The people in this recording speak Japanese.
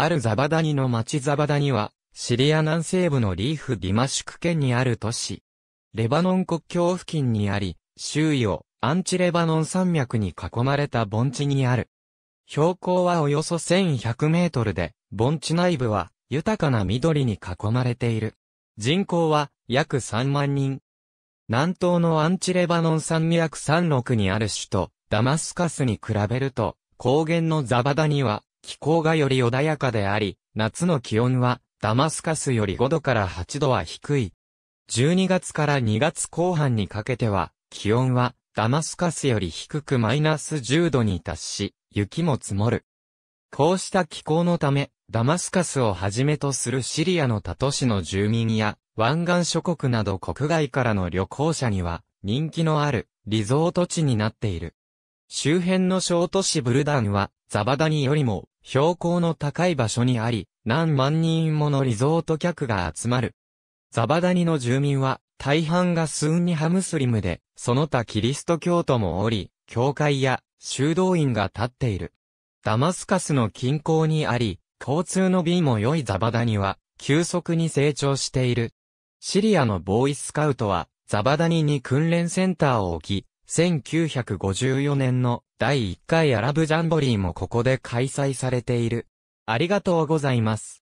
あるザバダニの町ザバダニは、シリア南西部のリーフ・ディマシュク県にある都市。レバノン国境付近にあり、周囲をアンチレバノン山脈に囲まれた盆地にある。標高はおよそ1100メートルで、盆地内部は豊かな緑に囲まれている。人口は約3万人。南東のアンチレバノン山脈山麓にある首都、ダマスカスに比べると、高原のザバダニは気候がより穏やかであり、夏の気温はダマスカスより5度から8度は低い。12月から2月後半にかけては、気温はダマスカスより低くマイナス10度に達し、雪も積もる。こうした気候のため、ダマスカスをはじめとするシリアの他都市の住民や、湾岸諸国など国外からの旅行者には、人気のあるリゾート地になっている。周辺の小都市ブルダンは、ザバダニよりも標高の高い場所にあり、何万人ものリゾート客が集まる。ザバダニの住民は大半がスンニハムスリムで、その他キリスト教徒もおり、教会や修道院が建っている。ダマスカスの近郊にあり、交通の便も良いザバダニは、急速に成長している。シリアのボーイスカウトは、ザバダニに訓練センターを置き、1954年の第1回アラブジャンボリーもここで開催されている。ありがとうございます。